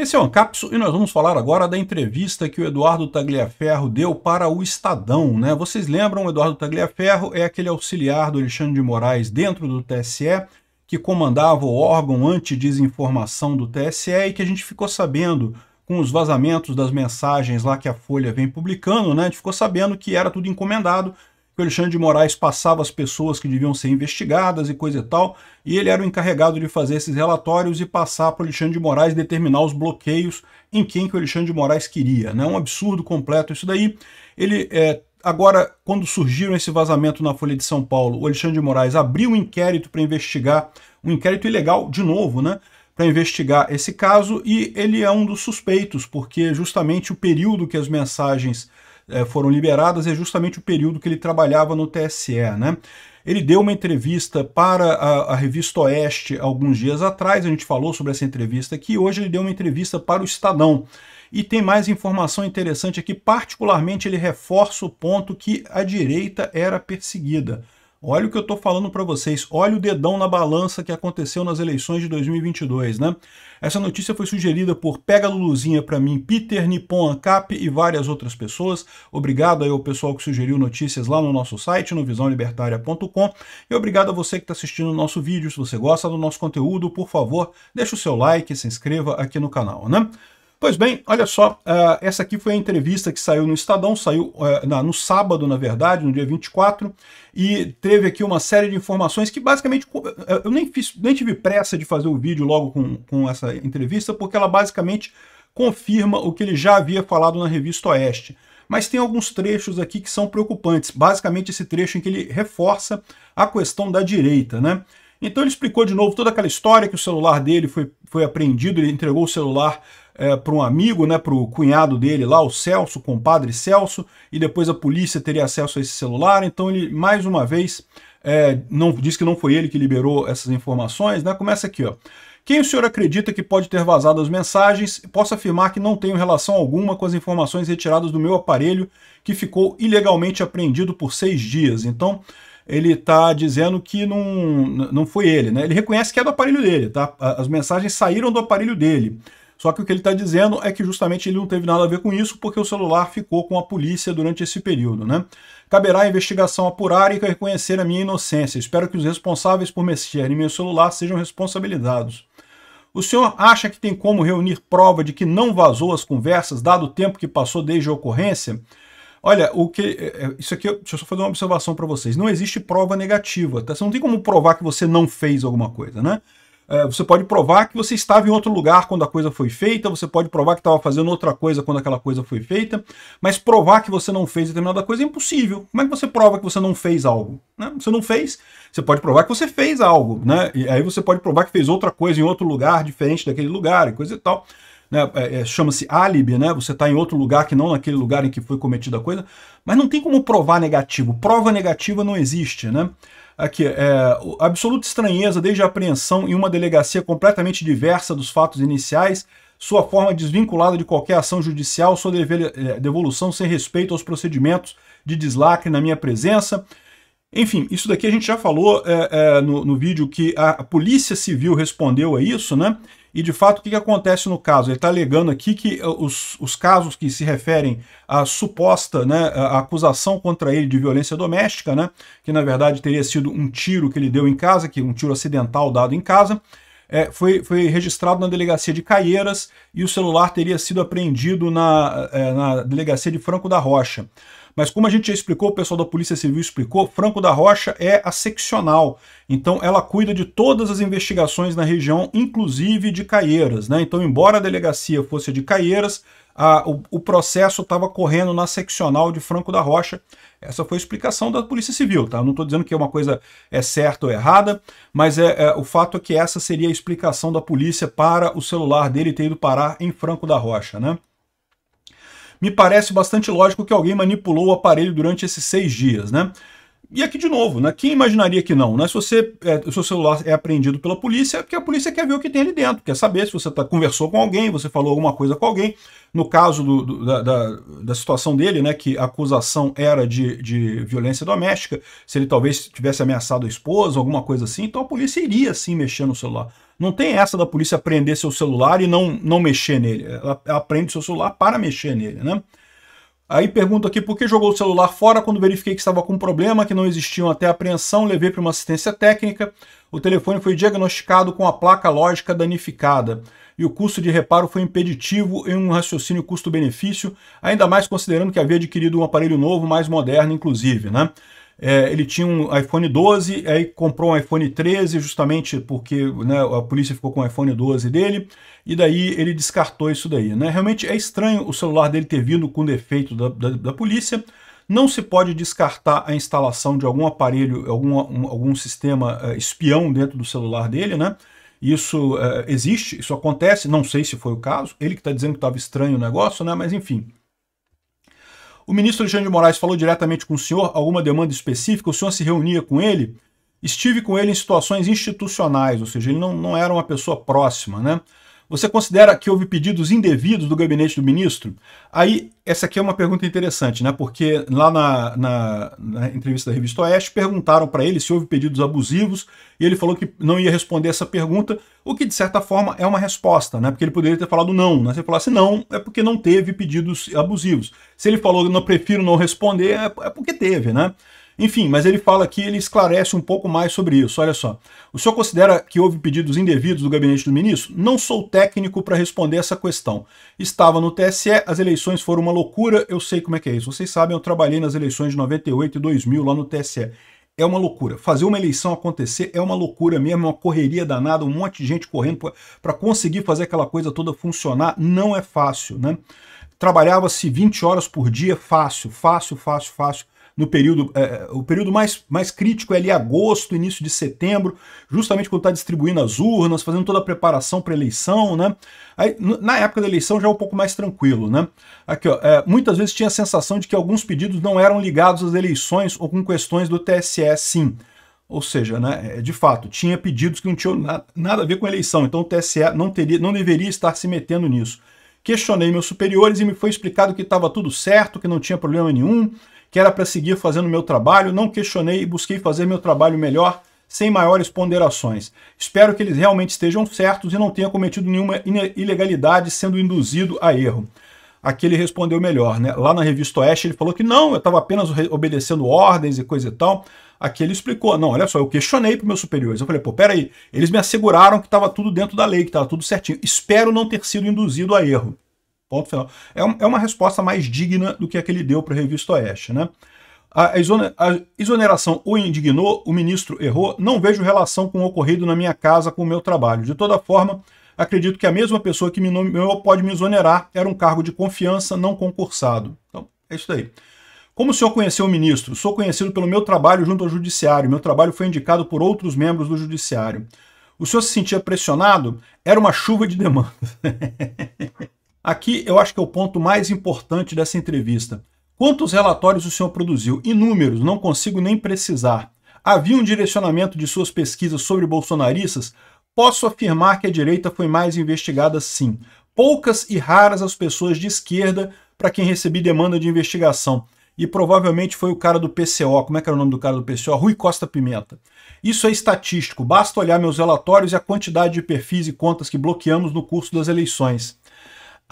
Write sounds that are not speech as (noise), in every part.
Esse é o Ancapso e nós vamos falar agora da entrevista que o Eduardo Tagliaferro deu para o Estadão. Né? Vocês lembram, o Eduardo Tagliaferro é aquele auxiliar do Alexandre de Moraes dentro do TSE, que comandava o órgão anti-desinformação do TSE e que a gente ficou sabendo com os vazamentos das mensagens lá que a Folha vem publicando, né? A gente ficou sabendo que era tudo encomendado que o Alexandre de Moraes passava as pessoas que deviam ser investigadas e coisa e tal, e ele era o encarregado de fazer esses relatórios e passar para o Alexandre de Moraes determinar os bloqueios em quem que o Alexandre de Moraes queria. É né? um absurdo completo isso daí. Ele é, Agora, quando surgiram esse vazamento na Folha de São Paulo, o Alexandre de Moraes abriu um inquérito para investigar, um inquérito ilegal, de novo, né? Para investigar esse caso, e ele é um dos suspeitos, porque justamente o período que as mensagens eh, foram liberadas é justamente o período que ele trabalhava no TSE. Né? Ele deu uma entrevista para a, a, revista Oeste alguns dias atrás, a gente falou sobre essa entrevista aqui, hoje ele deu uma entrevista para o Estadão. E tem mais informação interessante aqui, particularmente ele reforça o ponto que a direita era perseguida. Olha o que eu estou falando para vocês, olha o dedão na balança que aconteceu nas eleições de 2022, né? Essa notícia foi sugerida por Pega Luluzinha para mim, Peter Nippon Ancap e várias outras pessoas. Obrigado aí ao pessoal que sugeriu notícias lá no nosso site, no visãolibertária.com. E obrigado a você que está assistindo o nosso vídeo. Se você gosta do nosso conteúdo, por favor, deixa o seu like, se inscreva aqui no canal, né? Pois bem, olha só, uh, essa aqui foi a entrevista que saiu no Estadão, saiu uh, na, no sábado, na verdade, no dia 24, e teve aqui uma série de informações que basicamente eh, eu nem, fiz, nem tive pressa de fazer o vídeo logo com, com essa entrevista, porque ela basicamente confirma o que ele já havia falado na revista Oeste mas tem alguns trechos aqui que são preocupantes. Basicamente, esse trecho em que ele reforça a questão da direita, né? Então ele explicou de novo toda aquela história que o celular dele foi, foi apreendido, ele entregou o celular é, para um amigo, né, para o cunhado dele lá, o Celso, o compadre Celso, e depois a polícia teria acesso a esse celular. Então ele, mais uma vez, é, não diz que não foi ele que liberou essas informações. Né? Começa aqui, ó. Quem o senhor acredita que pode ter vazado as mensagens, posso afirmar que não tenho relação alguma com as informações retiradas do meu aparelho, que ficou ilegalmente apreendido por seis dias. Então, ele está dizendo que não, não foi ele, né? Ele reconhece que é do aparelho dele, tá? As mensagens saíram do aparelho dele. Só que o que ele está dizendo é que justamente ele não teve nada a ver com isso porque o celular ficou com a polícia durante esse período, né? Caberá à investigação apurar e reconhecer a minha inocência. Espero que os responsáveis por mexer em meu celular sejam responsabilizados. O senhor acha que tem como reunir prova de que não vazou as conversas, dado o tempo que passou desde a ocorrência? Olha, o que é, é, isso aqui, deixa eu só fazer uma observação para vocês. Não existe prova negativa, tá? Você não tem como provar que você não fez alguma coisa, né? É, você pode provar que você estava em outro lugar quando a coisa foi feita, você pode provar que estava fazendo outra coisa quando aquela coisa foi feita, mas provar que você não fez determinada coisa é impossível. Como é que você prova que você não fez algo? Né? Você não fez, você pode provar que você fez algo, né? E aí você pode provar que fez outra coisa em outro lugar, diferente daquele lugar e coisa e tal. Né, é, é chama-se álibi, né, você está em outro lugar que não naquele lugar em que foi cometida a coisa, mas não tem como provar negativo, prova negativa não existe, né, Aqui, é, absoluta estranheza, desde a apreensão em uma delegacia completamente diversa dos fatos iniciais, sua forma desvinculada de qualquer ação judicial, sua é, devolução sem respeito aos procedimentos de deslacre na minha presença. Enfim, isso daqui a gente já falou é, é, no, no vídeo que a Polícia Civil respondeu a isso, né? E de fato, o que, que acontece no caso? Ele está alegando aqui que eh, os, os casos que se referem à suposta né, à acusação contra ele de violência doméstica, né, que na verdade teria sido um tiro que ele deu em casa, que um tiro acidental dado em casa, é, foi, foi registrado na delegacia de Caieiras e o celular teria sido apreendido na, é, na delegacia de Franco da Rocha. Mas como a gente já explicou, o pessoal da Polícia Civil explicou, Franco da Rocha é a seccional. Então ela cuida de todas as investigações na região, inclusive de Caieiras. Né? Então, embora a delegacia fosse de Caieiras, a, o, o processo estava correndo na seccional de Franco da Rocha essa foi a explicação da Polícia Civil, tá? Eu não estou dizendo que é uma coisa é certa ou errada, mas é, é, o fato é que essa seria a explicação da polícia para o celular dele ter ido parar em Franco da Rocha, né? Me parece bastante lógico que alguém manipulou o aparelho durante esses seis dias, né? E aqui de novo, né? Quem imaginaria que não? Né? Se você, é, o seu celular é apreendido pela polícia, é porque a polícia quer ver o que tem ali dentro, quer saber se você tá, conversou com alguém, você falou alguma coisa com alguém. No caso do, do, da, da, da, situação dele, né, que a acusação era de, de violência doméstica, se ele talvez tivesse ameaçado a esposa, alguma coisa assim, então a polícia iria sim mexer no celular. Não tem essa da polícia prender seu celular e não, não mexer nele. Ela, ela prende seu celular para mexer nele, né? Aí pergunto aqui por que jogou o celular fora quando verifiquei que estava com problema, que não existiam até apreensão, levei para uma assistência técnica. O telefone foi diagnosticado com a placa lógica danificada e o custo de reparo foi impeditivo em um raciocínio custo-benefício, ainda mais considerando que havia adquirido um aparelho novo, mais moderno, inclusive, né? É, ele tinha um iPhone 12, aí comprou um iPhone 13, justamente porque né, a polícia ficou com o iPhone 12 dele, e daí ele descartou isso daí. Né? Realmente é estranho o celular dele ter vindo com defeito da, da, da polícia. Não se pode descartar a instalação de algum aparelho, algum, um, algum sistema uh, espião dentro do celular dele, né? Isso uh, existe, isso acontece, não sei se foi o caso. Ele que está dizendo que estava estranho o negócio, né? Mas enfim, o ministro Alexandre de Moraes falou diretamente com o senhor? Alguma demanda específica? O senhor se reunia com ele? Estive com ele em situações institucionais, ou seja, ele não, não era uma pessoa próxima, né? Você considera que houve pedidos indevidos do gabinete do ministro? Aí, essa aqui é uma pergunta interessante, né? Porque lá na, na, na entrevista da revista Oeste, perguntaram para ele se houve pedidos abusivos e ele falou que não ia responder essa pergunta, o que de certa forma é uma resposta, né? Porque ele poderia ter falado não, né? Se ele falasse não, é porque não teve pedidos abusivos. Se ele falou não prefiro não responder, é, é porque teve, né? Enfim, mas ele fala que ele esclarece um pouco mais sobre isso. Olha só. O senhor considera que houve pedidos indevidos do gabinete do ministro? Não sou técnico para responder essa questão. Estava no TSE, as eleições foram uma loucura, eu sei como é que é isso. Vocês sabem, eu trabalhei nas eleições de 98 e 2000 lá no TSE. É uma loucura. Fazer uma eleição acontecer é uma loucura mesmo, é uma correria danada, um monte de gente correndo para conseguir fazer aquela coisa toda funcionar. Não é fácil, né? Trabalhava-se 20 horas por dia, fácil, fácil, fácil, fácil no período, é, é, o período mais, mais crítico é ali agosto, início de setembro, justamente quando está distribuindo as urnas, fazendo toda a preparação para a eleição, né? Aí, na época da eleição já é um pouco mais tranquilo, né? Aqui, ó, é, muitas vezes tinha a sensação de que alguns pedidos não eram ligados às eleições ou com questões do TSE, sim. Ou seja, né, é, de fato, tinha pedidos que não tinham na, nada a ver com a eleição, então o TSE não, teria, não deveria estar se metendo nisso. Questionei meus superiores e me foi explicado que estava tudo certo, que não tinha problema nenhum que era para seguir fazendo meu trabalho, não questionei e busquei fazer meu trabalho melhor, sem maiores ponderações. Espero que eles realmente estejam certos e não tenha cometido nenhuma ilegalidade sendo induzido a erro. Aqui ele respondeu melhor, né? Lá na revista Oeste ele falou que não, eu estava apenas obedecendo ordens e coisa e tal. Aqui ele explicou, não, olha só, eu questionei para meus superiores. Eu falei, pô, peraí, eles me asseguraram que estava tudo dentro da lei, que estava tudo certinho. Espero não ter sido induzido a erro. Ponto final. É, um, é uma resposta mais digna do que a que ele deu para a Revista Oeste, né? A, exoneração o indignou, o ministro errou, não vejo relação com o ocorrido na minha casa com o meu trabalho. De toda forma, acredito que a mesma pessoa que me nomeou pode me exonerar, era um cargo de confiança não concursado. Então, é isso daí. Como o senhor conheceu o ministro? Sou conhecido pelo meu trabalho junto ao Judiciário. Meu trabalho foi indicado por outros membros do Judiciário. O senhor se sentia pressionado? Era uma chuva de demanda. (laughs) Aqui eu acho que é o ponto mais importante dessa entrevista. Quantos relatórios o senhor produziu? Inúmeros, não consigo nem precisar. Havia um direcionamento de suas pesquisas sobre bolsonaristas? Posso afirmar que a direita foi mais investigada sim. Poucas e raras as pessoas de esquerda para quem recebi demanda de investigação. E provavelmente foi o cara do PCO, como é que era o nome do cara do PCO? Rui Costa Pimenta. Isso é estatístico, basta olhar meus relatórios e a quantidade de perfis e contas que bloqueamos no curso das eleições.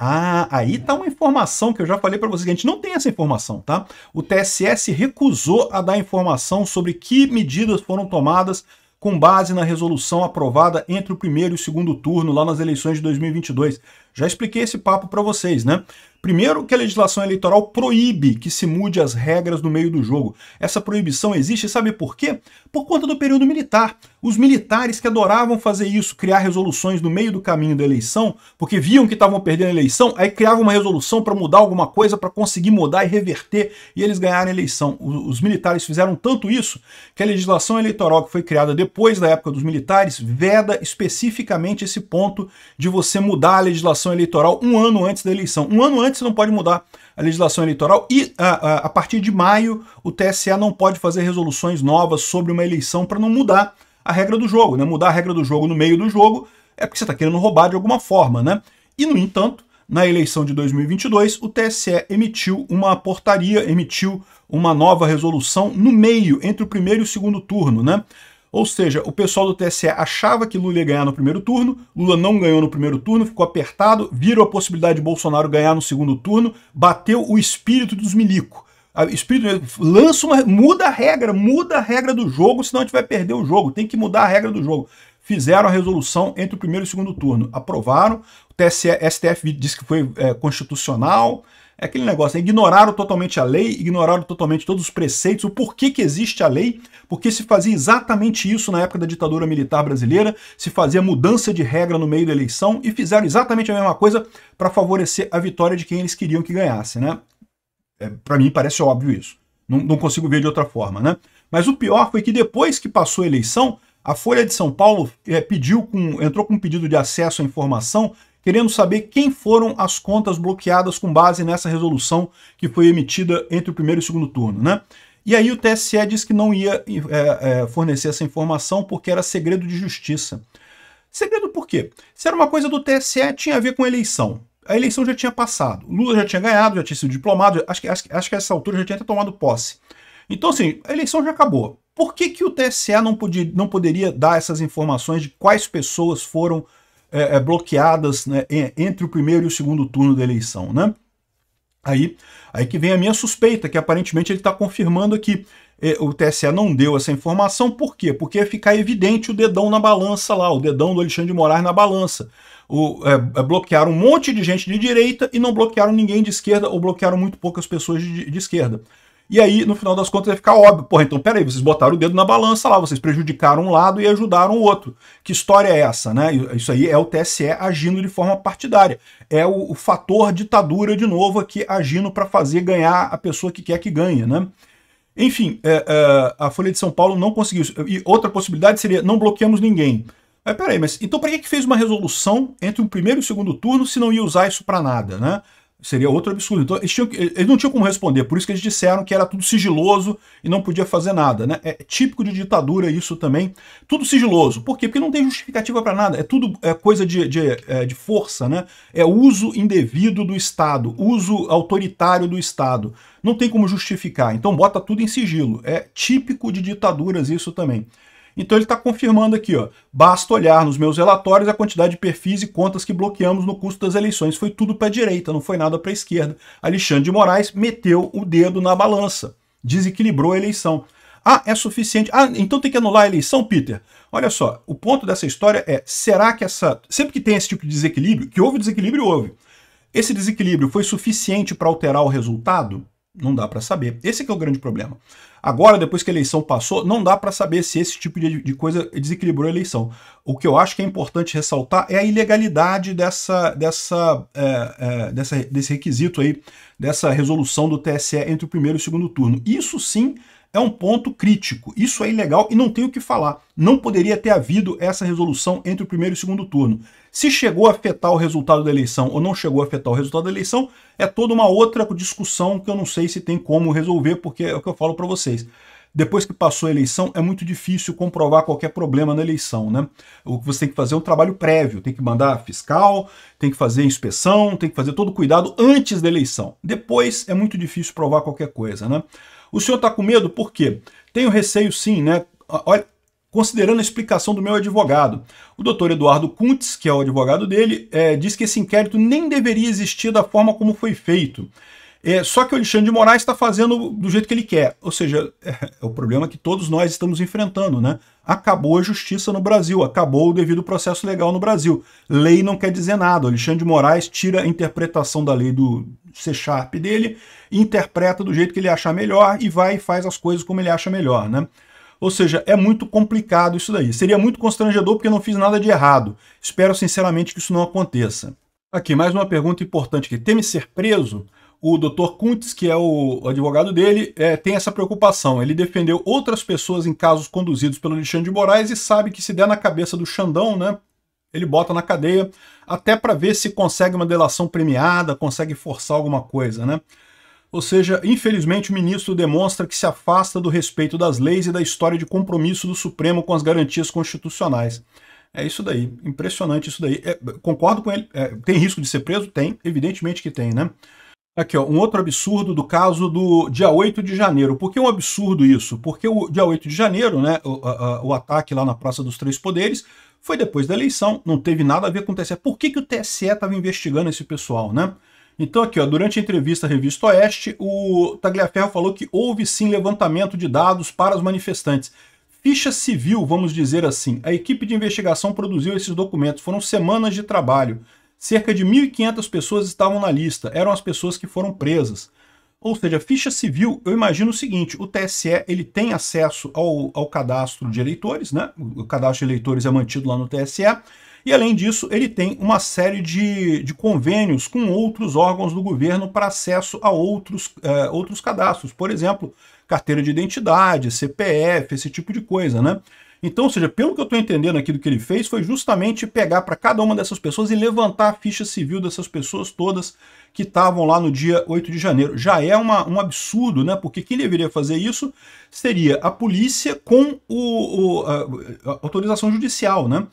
Ah, aí tá uma informação que eu já falei para vocês, que a gente não tem essa informação, tá? O TSS recusou a dar informação sobre que medidas foram tomadas com base na resolução aprovada entre o primeiro e o segundo turno lá nas eleições de 2022. Já expliquei esse papo para vocês, né? Primeiro, que a legislação eleitoral proíbe que se mude as regras no meio do jogo. Essa proibição existe, sabe por quê? Por conta do período militar. Os militares que adoravam fazer isso, criar resoluções no meio do caminho da eleição, porque viam que estavam perdendo a eleição, aí criavam uma resolução para mudar alguma coisa, para conseguir mudar e reverter, e eles ganharam a eleição. Os militares fizeram tanto isso que a legislação eleitoral que foi criada depois da época dos militares veda especificamente esse ponto de você mudar a legislação eleitoral um ano antes da eleição. Um ano antes antes não pode mudar a legislação eleitoral e a, ah, a, ah, a partir de maio o TSE não pode fazer resoluções novas sobre uma eleição para não mudar a regra do jogo, né? Mudar a regra do jogo no meio do jogo é porque você está querendo roubar de alguma forma, né? E no entanto, na eleição de 2022, o TSE emitiu uma portaria, emitiu uma nova resolução no meio entre o primeiro e o segundo turno, né? Ou seja, o pessoal do TSE achava que Lula ia ganhar no primeiro turno, Lula não ganhou no primeiro turno, ficou apertado, virou a possibilidade de Bolsonaro ganhar no segundo turno, bateu o espírito dos milico. A espírito né, lança uma muda a regra, muda a regra do jogo, senão a gente vai perder o jogo, tem que mudar a regra do jogo. Fizeram a resolução entre o primeiro e o segundo turno, aprovaram. O TSE, STF disse que foi é, constitucional, é aquele negócio, né? ignoraram totalmente a lei, ignoraram totalmente todos os preceitos, o porquê que existe a lei, porque se fazia exatamente isso na época da ditadura militar brasileira, se fazia mudança de regra no meio da eleição e fizeram exatamente a mesma coisa para favorecer a vitória de quem eles queriam que ganhasse, né? É, para mim parece óbvio isso. Não, não consigo ver de outra forma, né? Mas o pior foi que depois que passou a eleição, a Folha de São Paulo é, pediu com, entrou com um pedido de acesso à informação querendo saber quem foram as contas bloqueadas com base nessa resolução que foi emitida entre o primeiro e o segundo turno, né? E aí o TSE disse que não ia é, é, fornecer essa informação porque era segredo de justiça. Segredo por quê? Se era uma coisa do TSE, tinha a ver com a eleição. A eleição já tinha passado. Lula já tinha ganhado, já tinha sido diplomado, acho que, acho, acho que a essa altura já tinha até tomado posse. Então, assim, a eleição já acabou. Por que, que o TSE não, podia, não poderia dar essas informações de quais pessoas foram é, é, bloqueadas né, entre o primeiro e o segundo turno da eleição. Né? Aí, aí que vem a minha suspeita, que aparentemente ele está confirmando aqui. É, o TSE não deu essa informação, por quê? Porque ia ficar evidente o dedão na balança lá, o dedão do Alexandre de Moraes na balança. O, é, é bloquearam um monte de gente de direita e não bloquearam ninguém de esquerda, ou bloquearam muito poucas pessoas de, de esquerda. E aí, no final das contas, vai ficar óbvio. Porra, então peraí, vocês botaram o dedo na balança lá, vocês prejudicaram um lado e ajudaram o outro. Que história é essa, né? Isso aí é o TSE agindo de forma partidária. É o, o fator ditadura, de novo, aqui agindo para fazer ganhar a pessoa que quer que ganhe, né? Enfim, é, é, a Folha de São Paulo não conseguiu isso. E outra possibilidade seria não bloqueamos ninguém. Mas peraí, mas então para que, que fez uma resolução entre o primeiro e o segundo turno se não ia usar isso para nada, né? Seria outro absurdo. Então, eles, tinham, eles, não tinham como responder, por isso que eles disseram que era tudo sigiloso e não podia fazer nada. Né? É típico de ditadura isso também. Tudo sigiloso. Por quê? Porque não tem justificativa para nada. É tudo é coisa de, de, é, de força, né? É uso indevido do Estado, uso autoritário do Estado. Não tem como justificar. Então bota tudo em sigilo. É típico de ditaduras isso também. Então ele está confirmando aqui, ó, basta olhar nos meus relatórios a quantidade de perfis e contas que bloqueamos no custo das eleições. Foi tudo para a direita, não foi nada para a esquerda. Alexandre de Moraes meteu o dedo na balança, desequilibrou a eleição. Ah, é suficiente. Ah, então tem que anular a eleição, Peter? Olha só, o ponto dessa história é, será que essa... Sempre que tem esse tipo de desequilíbrio, que houve desequilíbrio, houve. Esse desequilíbrio foi suficiente para alterar o resultado? Não dá para saber. Esse é o grande problema. Agora, depois que a eleição passou, não dá para saber se esse tipo de, de coisa desequilibrou a eleição. O que eu acho que é importante ressaltar é a ilegalidade dessa, dessa, é, é, dessa, desse requisito aí, dessa resolução do TSE entre o primeiro e o segundo turno. Isso sim é um ponto crítico. Isso é ilegal e não tem o que falar. Não poderia ter havido essa resolução entre o primeiro e o segundo turno. Se chegou a afetar o resultado da eleição ou não chegou a afetar o resultado da eleição, é toda uma outra discussão que eu não sei se tem como resolver, porque é o que eu falo para vocês. Depois que passou a eleição, é muito difícil comprovar qualquer problema na eleição, né? O que você tem que fazer é um trabalho prévio, tem que mandar fiscal, tem que fazer inspeção, tem que fazer todo o cuidado antes da eleição. Depois é muito difícil provar qualquer coisa, né? O senhor está com medo por quê? Tenho receio sim, né? Olha, considerando a explicação do meu advogado. O doutor Eduardo Kuntz, que é o advogado dele, é, diz que esse inquérito nem deveria existir da forma como foi feito. É, só que o Alexandre de Moraes está fazendo do jeito que ele quer. Ou seja, é, é, o problema que todos nós estamos enfrentando, né? Acabou a justiça no Brasil, acabou o devido processo legal no Brasil. Lei não quer dizer nada. O Alexandre de Moraes tira a interpretação da lei do C Sharp dele, interpreta do jeito que ele achar melhor e vai e faz as coisas como ele acha melhor, né? Ou seja, é muito complicado isso daí. Seria muito constrangedor porque não fiz nada de errado. Espero sinceramente que isso não aconteça. Aqui, mais uma pergunta importante que teme ser preso? o Dr. Kuntz, que é o advogado dele, é, tem essa preocupação. Ele defendeu outras pessoas em casos conduzidos pelo Alexandre de Moraes e sabe que se der na cabeça do Xandão, né, ele bota na cadeia, até para ver se consegue uma delação premiada, consegue forçar alguma coisa, né? Ou seja, infelizmente o ministro demonstra que se afasta do respeito das leis e da história de compromisso do Supremo com as garantias constitucionais. É isso daí, impressionante isso daí. É, concordo com ele, é, tem risco de ser preso? Tem, evidentemente que tem, né? Aqui, ó, um outro absurdo do caso do dia 8 de janeiro. Por que um absurdo isso? Porque o dia 8 de janeiro, né, o, a, o ataque lá na Praça dos Três Poderes, foi depois da eleição, não teve nada a ver com o TSE. Por que, que o TSE estava investigando esse pessoal, né? Então aqui, ó, durante a entrevista à revista Oeste, o Tagliaferro falou que houve sim levantamento de dados para os manifestantes. Ficha civil, vamos dizer assim. A equipe de investigação produziu esses documentos, foram semanas de trabalho. Cerca de 1.500 pessoas estavam na lista, eram as pessoas que foram presas. Ou seja, ficha civil, eu imagino o seguinte, o TSE ele tem acesso ao, ao cadastro de eleitores, né? o cadastro de eleitores é mantido lá no TSE, e além disso, ele tem uma série de, de convênios com outros órgãos do governo para acesso a outros, eh, outros cadastros, por exemplo, carteira de identidade, CPF, esse tipo de coisa, né? Então, ou seja, pelo que eu estou entendendo aqui do que ele fez, foi justamente pegar para cada uma dessas pessoas e levantar a ficha civil dessas pessoas todas que estavam lá no dia 8 de janeiro. Já é uma, um absurdo, né? Porque quem deveria fazer isso seria a polícia com o, o a, a autorização judicial, né?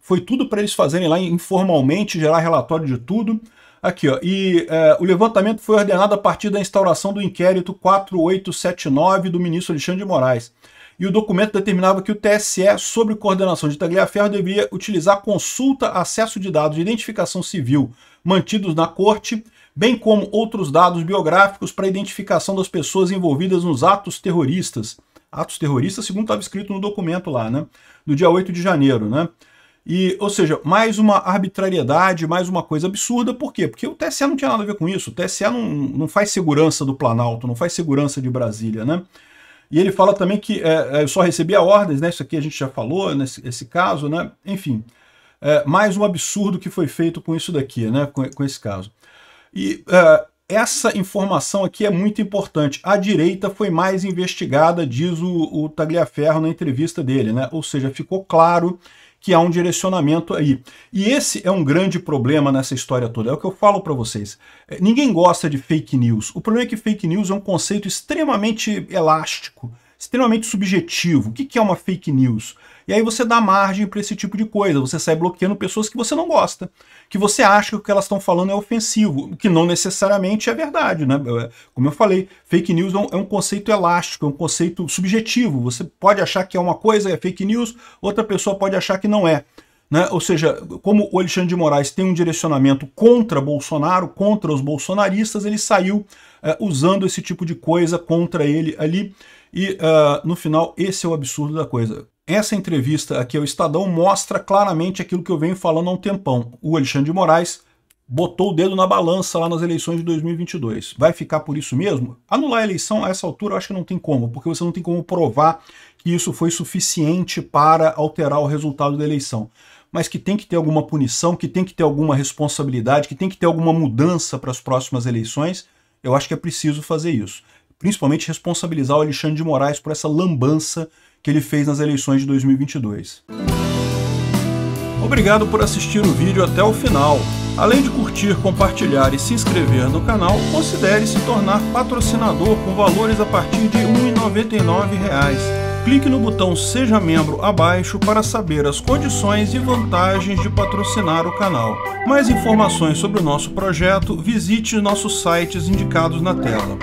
Foi tudo para eles fazerem lá informalmente, gerar relatório de tudo. Aqui, ó. E é, o levantamento foi ordenado a partir da instauração do inquérito 4879 do ministro Alexandre de Moraes. E o documento determinava que o TSE, sobre coordenação de Tagliaferro, deveria utilizar consulta, acesso de dados de identificação civil mantidos na corte, bem como outros dados biográficos para identificação das pessoas envolvidas nos atos terroristas. Atos terroristas, segundo estava escrito no documento lá, né? Do dia 8 de janeiro, né? E, ou seja, mais uma arbitrariedade, mais uma coisa absurda, por quê? Porque o TSE não tinha nada a ver com isso, o TSE não, não faz segurança do Planalto, não faz segurança de Brasília, né? E ele fala também que é, é eu só recebia ordens, né? Isso aqui a gente já falou nesse esse caso, né? Enfim, é, mais um absurdo que foi feito com isso daqui, né? Com, com esse caso. E é, essa informação aqui é muito importante. A direita foi mais investigada, diz o, o Tagliaferro na entrevista dele, né? Ou seja, ficou claro que há um direcionamento aí. E esse é um grande problema nessa história toda. É o que eu falo para vocês. É, ninguém gosta de fake news. O problema é que fake news é um conceito extremamente elástico extremamente subjetivo. O que é uma fake news? E aí você dá margem para esse tipo de coisa, você sai bloqueando pessoas que você não gosta, que você acha que o que elas estão falando é ofensivo, o que não necessariamente é verdade, né? É, como eu falei, fake news é, é um conceito elástico, é um conceito subjetivo. Você pode achar que é uma coisa, é fake news, outra pessoa pode achar que não é. Né? Ou seja, como o Alexandre de Moraes tem um direcionamento contra Bolsonaro, contra os bolsonaristas, ele saiu é, usando esse tipo de coisa contra ele ali. E uh, no final, esse é o absurdo da coisa. Essa entrevista aqui ao Estadão mostra claramente aquilo que eu venho falando há um tempão. O Alexandre de Moraes botou o dedo na balança lá nas eleições de 2022. Vai ficar por isso mesmo? Anular a eleição a essa altura eu acho que não tem como, porque você não tem como provar que isso foi suficiente para alterar o resultado da eleição. Mas que tem que ter alguma punição, que tem que ter alguma responsabilidade, que tem que ter alguma mudança para as próximas eleições, eu acho que é preciso fazer isso principalmente responsabilizar o Alexandre de Moraes por essa lambança que ele fez nas eleições de 2022. Obrigado por assistir o vídeo até o final. Além de curtir, compartilhar e se inscrever no canal, considere se tornar patrocinador com valores a partir de R$ 1,99 clique no botão Seja Membro abaixo para saber as condições e vantagens de patrocinar o canal. Mais informações sobre o nosso projeto, visite nossos sites indicados na tela.